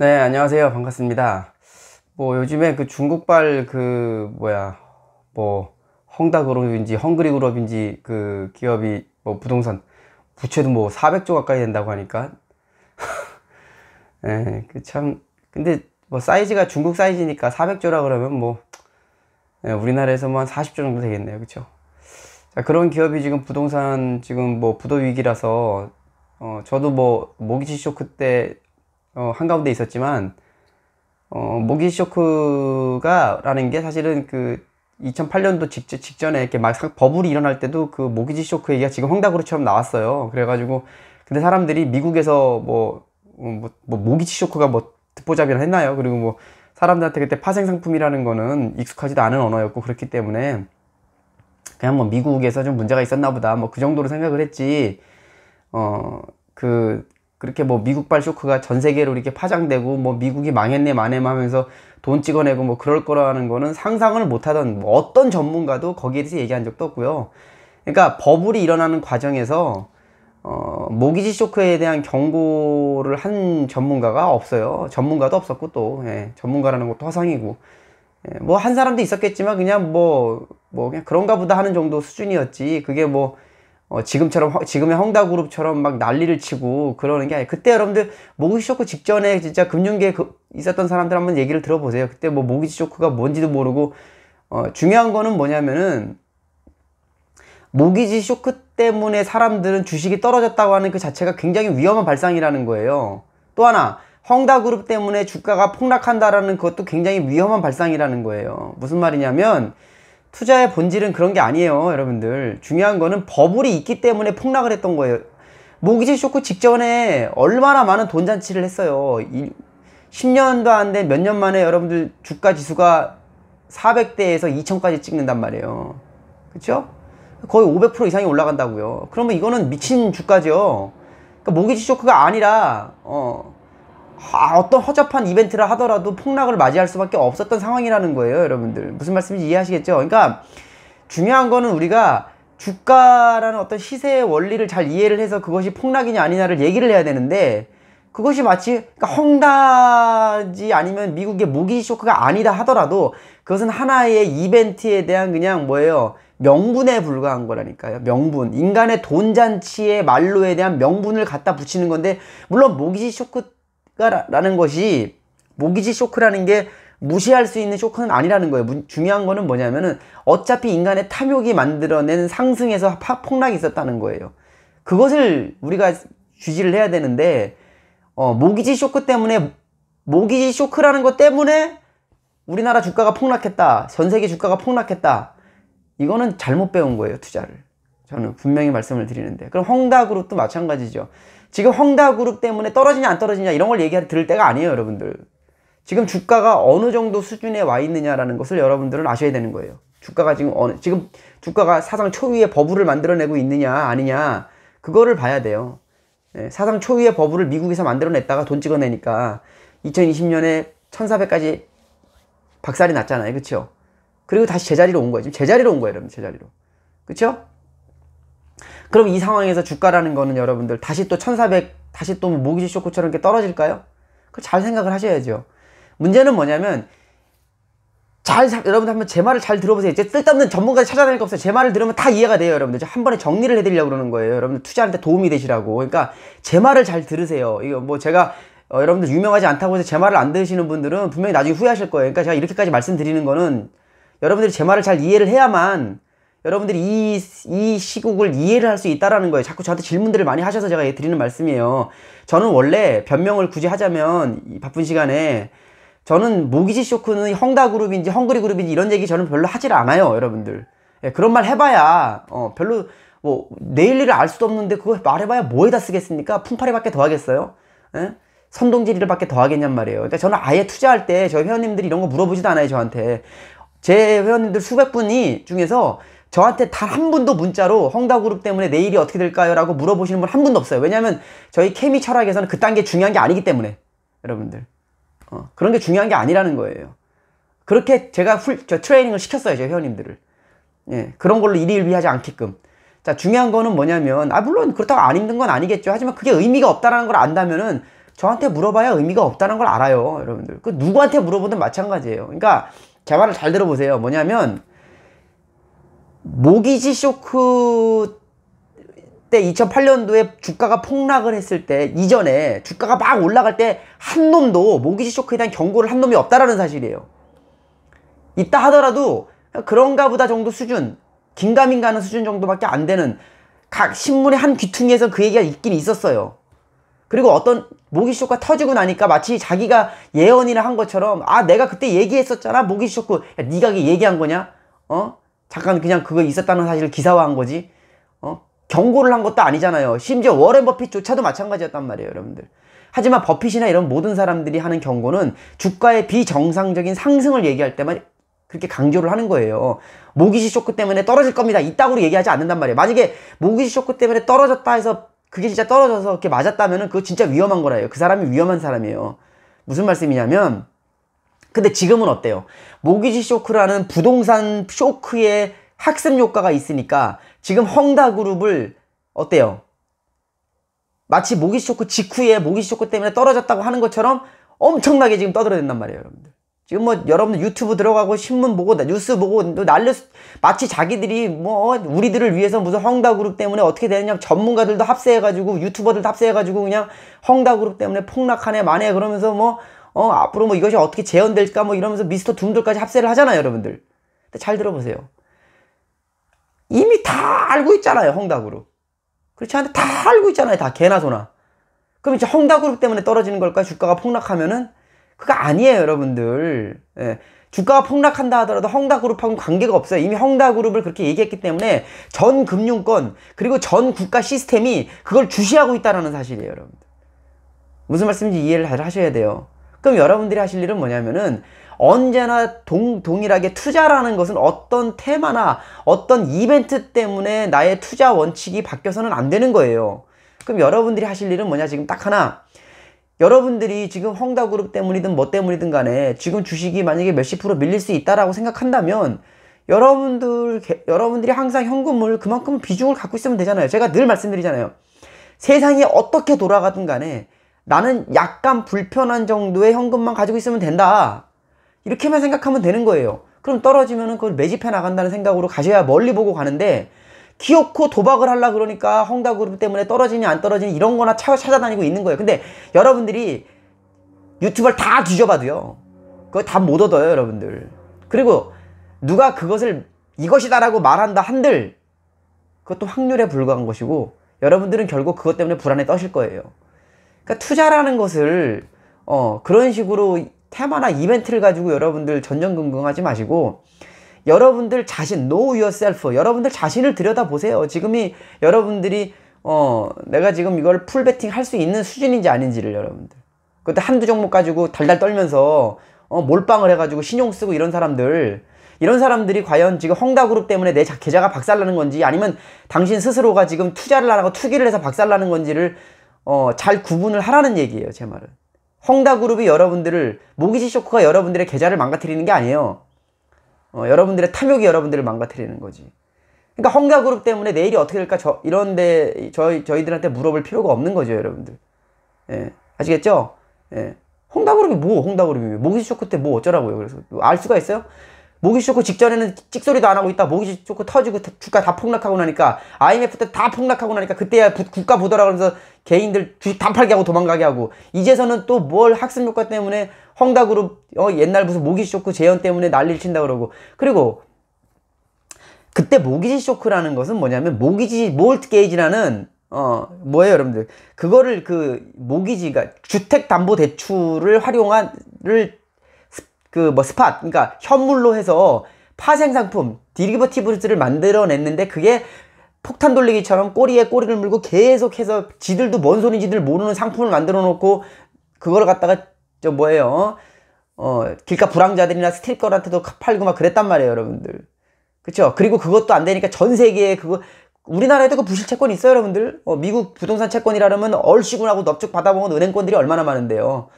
네, 안녕하세요. 반갑습니다. 뭐 요즘에 그 중국발 그 뭐야 뭐 헝다 그룹인지 헝그리 그룹인지 그 기업이 뭐 부동산 부채도 뭐 400조 가까이 된다고 하니까 네, 예, 그 참 근데 뭐 사이즈가 중국 사이즈니까 400조라 그러면 뭐 네, 예, 우리나라에서만 40조 뭐 정도 되겠네요. 그쵸 자, 그런 기업이 지금 부동산 지금 뭐 부도 위기라서 어, 저도 뭐 모기지 쇼크 때 어, 한가운데 있었지만 어, 모기 쇼크가 라는 게 사실은 그 2008년도 직전, 에 이렇게 막 버블이 일어날 때도 그 모기지 쇼크 얘기가 지금 황다구루처럼 나왔어요. 그래가지고 근데 사람들이 미국에서 뭐, 어, 뭐, 뭐 모기지 쇼크가 뭐 듣보잡이라 했나요? 그리고 뭐 사람들한테 그때 파생 상품이라는 거는 익숙하지도 않은 언어였고 그렇기 때문에 그냥 뭐 미국에서 좀 문제가 있었나 보다 뭐 그 정도로 생각을 했지 어그 그렇게 뭐 미국발 쇼크가 전 세계로 이렇게 파장되고 뭐 미국이 망했네 만에 하면서 돈 찍어내고 뭐 그럴 거라는 거는 상상을 못하던 뭐 어떤 전문가도 거기에 대해서 얘기한 적도 없고요. 그러니까 버블이 일어나는 과정에서 어, 모기지 쇼크에 대한 경고를 한 전문가가 없어요. 전문가도 없었고 또 예, 전문가라는 것도 화상이고 예, 뭐한 사람도 있었겠지만 그냥 뭐뭐 뭐 그냥 그런가 보다 하는 정도 수준이었지 그게 뭐 어, 지금처럼 지금의 헝다그룹처럼 막 난리를 치고 그러는 게 아니에요. 그때 여러분들 모기지 쇼크 직전에 진짜 금융계에 그, 있었던 사람들 한번 얘기를 들어보세요. 그때 뭐 모기지 쇼크가 뭔지도 모르고 어, 중요한 거는 뭐냐면은 모기지 쇼크 때문에 사람들은 주식이 떨어졌다고 하는 그 자체가 굉장히 위험한 발상이라는 거예요. 또 하나 헝다그룹 때문에 주가가 폭락한다라는 그것도 굉장히 위험한 발상이라는 거예요. 무슨 말이냐면 투자의 본질은 그런 게 아니에요 여러분들 중요한 거는 버블이 있기 때문에 폭락을 했던 거예요 모기지 쇼크 직전에 얼마나 많은 돈 잔치를 했어요 10년도 안 된 몇 년 만에 여러분들 주가 지수가 400대에서 2000까지 찍는단 말이에요 그쵸? 거의 500% 이상이 올라간다고요 그러면 이거는 미친 주가죠 그러니까 모기지 쇼크가 아니라 어 아, 어떤 허접한 이벤트를 하더라도 폭락을 맞이할 수밖에 없었던 상황이라는 거예요 여러분들 무슨 말씀인지 이해하시겠죠 그러니까 중요한 거는 우리가 주가라는 어떤 시세의 원리를 잘 이해를 해서 그것이 폭락이냐 아니냐를 얘기를 해야 되는데 그것이 마치 그러니까 헝다지 아니면 미국의 모기 쇼크가 아니다 하더라도 그것은 하나의 이벤트에 대한 그냥 뭐예요 명분에 불과한 거라니까요 명분 인간의 돈잔치의 말로에 대한 명분을 갖다 붙이는 건데 물론 모기 쇼크 라는 것이 모기지 쇼크라는 게 무시할 수 있는 쇼크는 아니라는 거예요. 중요한 거는 뭐냐면은 어차피 인간의 탐욕이 만들어낸 상승에서 파, 폭락이 있었다는 거예요. 그것을 우리가 주지를 해야 되는데 어, 모기지 쇼크 때문에 모기지 쇼크라는 것 때문에 우리나라 주가가 폭락했다. 전 세계 주가가 폭락했다. 이거는 잘못 배운 거예요, 투자를. 저는 분명히 말씀을 드리는데. 그럼 헝다그룹도 마찬가지죠. 지금 헝다 그룹 때문에 떨어지냐 안 떨어지냐 이런 걸 얘기할 들을 때가 아니에요, 여러분들. 지금 주가가 어느 정도 수준에 와 있느냐라는 것을 여러분들은 아셔야 되는 거예요. 주가가 지금 어느 지금 주가가 사상 초유의 버블을 만들어내고 있느냐 아니냐 그거를 봐야 돼요. 네, 사상 초유의 버블을 미국에서 만들어냈다가 돈 찍어내니까 2020년에 1,400까지 박살이 났잖아요, 그렇죠? 그리고 다시 제자리로 온 거예요. 지금 제자리로 온 거예요, 여러분, 제자리로. 그렇죠? 그럼 이 상황에서 주가라는 거는 여러분들 다시 또 1400 다시 또 뭐 모기지 쇼크처럼 이렇게 떨어질까요? 그걸 잘 생각을 하셔야죠. 문제는 뭐냐면 잘 여러분 들 한번 제 말을 잘 들어보세요. 이제 쓸데없는 전문가를 찾아다닐 거 없어요. 제 말을 들으면 다 이해가 돼요, 여러분들. 한 번에 정리를 해드리려고 그러는 거예요. 여러분들 투자한테 도움이 되시라고. 그러니까 제 말을 잘 들으세요. 이거 뭐 제가 어, 여러분들 유명하지 않다고 해서 제 말을 안 들으시는 분들은 분명히 나중에 후회하실 거예요. 그러니까 제가 이렇게까지 말씀드리는 거는 여러분들이 제 말을 잘 이해를 해야만 여러분들이 이, 이 시국을 이해를 할 수 있다라는 거예요. 자꾸 저한테 질문들을 많이 하셔서 제가 예, 드리는 말씀이에요. 저는 원래 변명을 굳이 하자면 이 바쁜 시간에 저는 모기지 쇼크는 헝다그룹인지 헝그리그룹인지 이런 얘기 저는 별로 하질 않아요. 여러분들. 예, 그런 말 해봐야 어, 별로 뭐 내일 일을 알 수도 없는데 그거 말해봐야 뭐에다 쓰겠습니까? 품팔이밖에 더 하겠어요? 예? 선동질의를밖에 더 하겠냔 말이에요. 그러니까 저는 아예 투자할 때 저희 회원님들이 이런 거 물어보지도 않아요. 저한테. 제 회원님들 수백 분이 중에서 저한테 단 한 분도 문자로 헝다그룹 때문에 내일이 어떻게 될까요? 라고 물어보시는 분 한 분도 없어요. 왜냐면 저희 케미 철학에서는 그딴 게 중요한 게 아니기 때문에 여러분들 어, 그런 게 중요한 게 아니라는 거예요. 그렇게 제가 훌, 저 트레이닝을 시켰어요. 제 회원님들을. 예, 그런 걸로 일희일비하지 않게끔. 자 중요한 거는 뭐냐면 아 물론 그렇다고 안 힘든 건 아니겠죠. 하지만 그게 의미가 없다는 걸 안다면은 저한테 물어봐야 의미가 없다는 걸 알아요. 여러분들. 그 누구한테 물어보든 마찬가지예요. 그러니까 제 말을 잘 들어보세요. 뭐냐면 모기지 쇼크 때 2008년도에 주가가 폭락을 했을 때 이전에 주가가 막 올라갈 때 한 놈도 모기지 쇼크에 대한 경고를 한 놈이 없다라는 사실이에요. 있다 하더라도 그런가 보다 정도 수준 긴가민가 하는 수준 정도밖에 안 되는 각 신문의 한 귀퉁이에서 그 얘기가 있긴 있었어요. 그리고 어떤 모기 지 쇼크가 터지고 나니까 마치 자기가 예언이나 한 것처럼 아 내가 그때 얘기했었잖아 모기 지 쇼크 야, 네가 얘기한 거냐? 어? 잠깐 그냥 그거 있었다는 사실을 기사화한 거지 어? 경고를 한 것도 아니잖아요. 심지어 워렌 버핏조차도 마찬가지였단 말이에요, 여러분들. 하지만 버핏이나 이런 모든 사람들이 하는 경고는 주가의 비정상적인 상승을 얘기할 때만 그렇게 강조를 하는 거예요. 모기지 쇼크 때문에 떨어질 겁니다. 이따구로 얘기하지 않는단 말이에요. 만약에 모기지 쇼크 때문에 떨어졌다 해서 그게 진짜 떨어져서 이렇게 맞았다면 그거 진짜 위험한 거라요. 그 사람이 위험한 사람이에요. 무슨 말씀이냐면 근데 지금은 어때요? 모기지 쇼크라는 부동산 쇼크의 학습 효과가 있으니까 지금 헝다 그룹을 어때요? 마치 모기지 쇼크 직후에 모기지 쇼크 때문에 떨어졌다고 하는 것처럼 엄청나게 지금 떠들어댄단 말이에요, 여러분들. 지금 뭐 여러분들 유튜브 들어가고 신문 보고 뉴스 보고 난리 마치 자기들이 뭐 우리들을 위해서 무슨 헝다 그룹 때문에 어떻게 되느냐 전문가들도 합세해가지고 유튜버들도 합세해가지고 그냥 헝다 그룹 때문에 폭락하네 마네 그러면서 뭐 어, 앞으로 뭐 이것이 어떻게 재현될까 뭐 이러면서 미스터 둠들까지 합세를 하잖아요, 여러분들. 근데 잘 들어보세요. 이미 다 알고 있잖아요, 헝다그룹. 그렇지 않은데 다 알고 있잖아요, 다 개나 소나. 그럼 이제 헝다그룹 때문에 떨어지는 걸까? 주가가 폭락하면은? 그거 아니에요, 여러분들. 예. 주가가 폭락한다 하더라도 헝다그룹하고는 관계가 없어요. 이미 헝다그룹을 그렇게 얘기했기 때문에 전 금융권 그리고 전 국가 시스템이 그걸 주시하고 있다는 사실이에요, 여러분들. 무슨 말씀인지 이해를 잘 하셔야 돼요. 그럼 여러분들이 하실 일은 뭐냐면은 언제나 동, 동일하게 투자라는 것은 어떤 테마나 어떤 이벤트 때문에 나의 투자 원칙이 바뀌어서는 안 되는 거예요. 그럼 여러분들이 하실 일은 뭐냐 지금 딱 하나 여러분들이 지금 헝다그룹 때문이든 뭐 때문이든 간에 지금 주식이 만약에 몇십 프로 밀릴 수 있다라고 생각한다면 여러분들 여러분들이 항상 현금을 그만큼 비중을 갖고 있으면 되잖아요. 제가 늘 말씀드리잖아요. 세상이 어떻게 돌아가든 간에 나는 약간 불편한 정도의 현금만 가지고 있으면 된다. 이렇게만 생각하면 되는 거예요. 그럼 떨어지면 그걸 매집해 나간다는 생각으로 가셔야 멀리 보고 가는데 기어코 도박을 하려 그러니까 헝다그룹 때문에 떨어지니안떨어지니 이런 거나 차, 찾아다니고 있는 거예요. 근데 여러분들이 유튜브를 다 뒤져봐도요. 그거 다 못 얻어요, 여러분들. 그리고 누가 그것을 이것이다라고 말한다 한들 그것도 확률에 불과한 것이고 여러분들은 결국 그것 때문에 불안에 떠실 거예요. 그러니까 투자라는 것을 어, 그런 식으로 테마나 이벤트를 가지고 여러분들 전전긍긍하지 마시고 여러분들 자신 know yourself 여러분들 자신을 들여다보세요. 지금이 여러분들이 어, 내가 지금 이걸 풀 베팅 할 수 있는 수준인지 아닌지를 여러분들. 그때 한두 종목 가지고 달달 떨면서 어, 몰빵을 해가지고 신용 쓰고 이런 사람들 이런 사람들이 과연 지금 헝다그룹 때문에 내 계좌가 박살나는 건지 아니면 당신 스스로가 지금 투자를 하라고 투기를 해서 박살나는 건지를 어, 잘 구분을 하라는 얘기예요. 제 말은. 헝다그룹이 여러분들을 모기지 쇼크가 여러분들의 계좌를 망가뜨리는 게 아니에요. 어, 여러분들의 탐욕이 여러분들을 망가뜨리는 거지. 그러니까 헝다그룹 때문에 내일이 어떻게 될까 저, 이런데 저희 저희들한테 물어볼 필요가 없는 거죠, 여러분들. 예, 아시겠죠? 예. 헝다그룹이 뭐? 헝다그룹이 뭐? 모기지 쇼크 때 뭐 어쩌라고요? 그래서 알 수가 있어요? 모기 쇼크 직전에는 찍소리도 안 하고 있다. 모기 쇼크 터지고 주가 다 폭락하고 나니까 IMF 때 다 폭락하고 나니까 그때야 부, 국가 보도라 그러면서 개인들 주식 다 팔게 하고 도망가게 하고 이제서는 또 뭘 학습 효과 때문에 헝다그룹 어, 옛날 무슨 모기 쇼크 재현 때문에 난리를 친다 그러고 그리고 그때 모기지 쇼크라는 것은 뭐냐면 모기지 몰트 게이지라는 어 뭐예요 여러분들 그거를 그 모기지가 주택담보대출을 활용한을 그뭐 스팟 그러니까 현물로 해서 파생 상품 디리버티브즈를 만들어냈는데 그게 폭탄 돌리기처럼 꼬리에 꼬리를 물고 계속해서 지들도 뭔 소리인지들 모르는 상품을 만들어 놓고 그걸 갖다가 저 뭐예요 어 길가 불황자들이나 스틸릿걸한테도 팔고 막 그랬단 말이에요 여러분들 그쵸 그리고 그것도 안 되니까 전 세계에 그거 우리나라에도 그 부실 채권이 있어요 여러분들 어, 미국 부동산 채권이라면 얼씨구나고 넙죽 받아먹은 은행권들이 얼마나 많은데요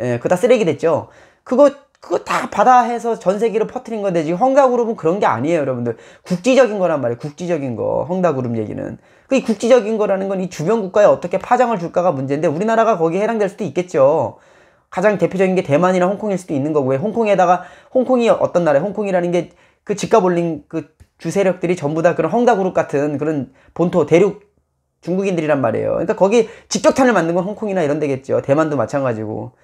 예, 그 다 쓰레기 됐죠 그거 그거 다 받아 해서전 세계로 퍼트린 건데 지금 헝다그룹은 그런 게 아니에요 여러분들 국지적인 거란 말이에요 국지적인 거 헝다그룹 얘기는 그이 국지적인 거라는 건 이 주변 국가에 어떻게 파장을 줄까가 문제인데 우리나라가 거기에 해당될 수도 있겠죠 가장 대표적인 게 대만이나 홍콩일 수도 있는 거고 왜 홍콩에다가 홍콩이 어떤 나라에 홍콩이라는 게 그 집값 올린 그 주세력들이 전부 다 그런 헝다그룹 같은 그런 본토 대륙 중국인들이란 말이에요 그러니까 거기 직격탄을 만든 건 홍콩이나 이런 데겠죠 대만도 마찬가지고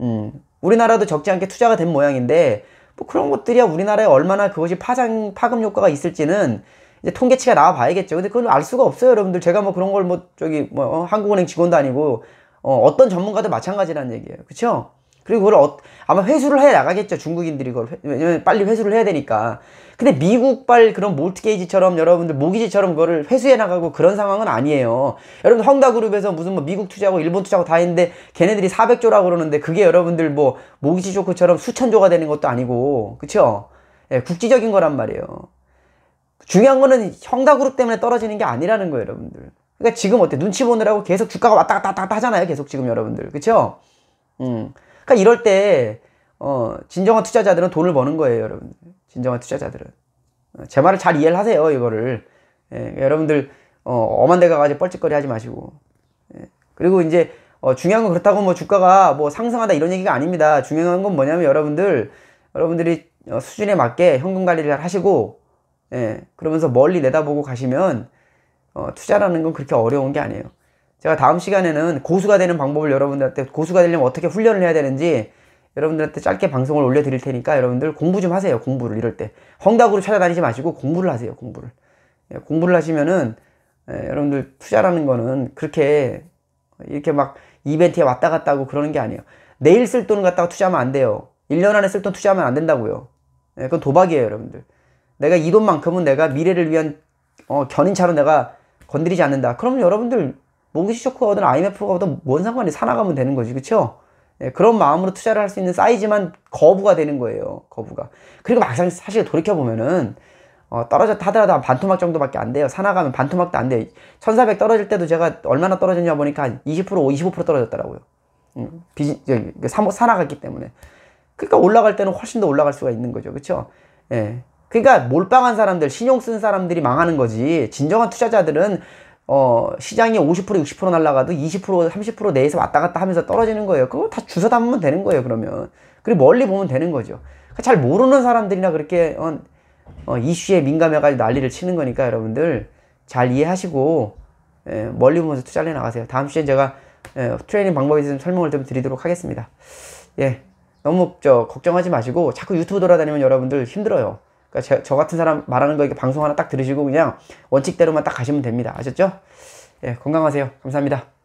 음, 우리나라도 적지 않게 투자가 된 모양인데 뭐 그런 것들이야 우리나라에 얼마나 그것이 파장 파급 효과가 있을지는 이제 통계치가 나와 봐야겠죠. 근데 그걸 알 수가 없어요, 여러분들. 제가 뭐 그런 걸 뭐 저기 뭐 어, 한국은행 직원도 아니고 어, 어떤 전문가도 마찬가지라는 얘기예요. 그렇죠? 그리고 그걸 어, 아마 회수를 해 나가겠죠 중국인들이 그걸 왜냐면 빨리 회수를 해야 되니까 근데 미국발 그런 몰트게이지처럼 여러분들 모기지처럼 그거를 회수해 나가고 그런 상황은 아니에요 여러분 헝다그룹에서 무슨 뭐 미국 투자하고 일본 투자하고 다 했는데 걔네들이 400조라고 그러는데 그게 여러분들 뭐 모기지 조커처럼 수천조가 되는 것도 아니고 그쵸 예, 국지적인 거란 말이에요 중요한 거는 헝다그룹 때문에 떨어지는 게 아니라는 거예요 여러분들 그러니까 지금 어때 눈치 보느라고 계속 주가가 왔다 갔다 왔다 갔다 하잖아요 계속 지금 여러분들 그쵸 음. 그러니까 이럴 때 어, 진정한 투자자들은 돈을 버는 거예요, 여러분. 진정한 투자자들은. 어, 제 말을 잘 이해를 하세요, 이거를. 예, 여러분들 어, 엄한 데 가가지고 뻘짓거리 하지 마시고. 예, 그리고 이제 어, 중요한 건 그렇다고 뭐 주가가 뭐 상승하다 이런 얘기가 아닙니다. 중요한 건 뭐냐면 여러분들 여러분들이 어, 수준에 맞게 현금 관리를 하시고 예, 그러면서 멀리 내다보고 가시면 어, 투자라는 건 그렇게 어려운 게 아니에요. 제가 다음 시간에는 고수가 되는 방법을 여러분들한테 고수가 되려면 어떻게 훈련을 해야 되는지 여러분들한테 짧게 방송을 올려드릴 테니까 여러분들 공부 좀 하세요. 공부를 이럴 때헝다구로 찾아다니지 마시고 공부를 하세요. 공부를 예, 공부를 하시면은 예, 여러분들 투자라는 거는 그렇게 이렇게 막 이벤트에 왔다 갔다 하고 그러는 게 아니에요. 내일 쓸 돈 갖다가 투자하면 안 돼요. 1년 안에 쓸 돈 투자하면 안 된다고요. 예, 그건 도박이에요, 여러분들. 내가 이 돈만큼은 내가 미래를 위한 어, 견인차로 내가 건드리지 않는다. 그러면 여러분들 모기지 쇼크가 오든 IMF가 오든 뭔 상관이 사나가면 되는 거지 그쵸? 예, 그런 마음으로 투자를 할 수 있는 사이즈만 거부가 되는 거예요 거부가 그리고 막상 사실 돌이켜보면은 어, 떨어졌다 하더라도 한 반토막 정도밖에 안 돼요 사나가면 반토막도 안 돼요 1400 떨어질 때도 제가 얼마나 떨어졌냐 보니까 2 0 25% 떨어졌더라고요 음, 비지, 그 사나갔기 때문에 그러니까 올라갈 때는 훨씬 더 올라갈 수가 있는 거죠 그쵸? 예. 그러니까 몰빵한 사람들, 신용 쓴 사람들이 망하는 거지. 진정한 투자자들은 어, 시장이 50% 60% 날라가도 20% 30% 내에서 왔다 갔다 하면서 떨어지는 거예요. 그거 다 주워 담으면 되는 거예요, 그러면. 그리고 멀리 보면 되는 거죠. 그러니까 잘 모르는 사람들이나 그렇게 어, 어, 이슈에 민감해가지고 난리를 치는 거니까 여러분들 잘 이해하시고 예, 멀리 보면서 투자를 나가세요. 다음 시간에 제가 예, 트레이닝 방법에 대해서 설명을 좀 드리도록 하겠습니다. 예, 너무 저 걱정하지 마시고 자꾸 유튜브 돌아다니면 여러분들 힘들어요. 그러니까 저, 저 같은 사람 말하는 거 이렇게 방송 하나 딱 들으시고 그냥 원칙대로만 딱 가시면 됩니다. 아셨죠? 예, 건강하세요. 감사합니다.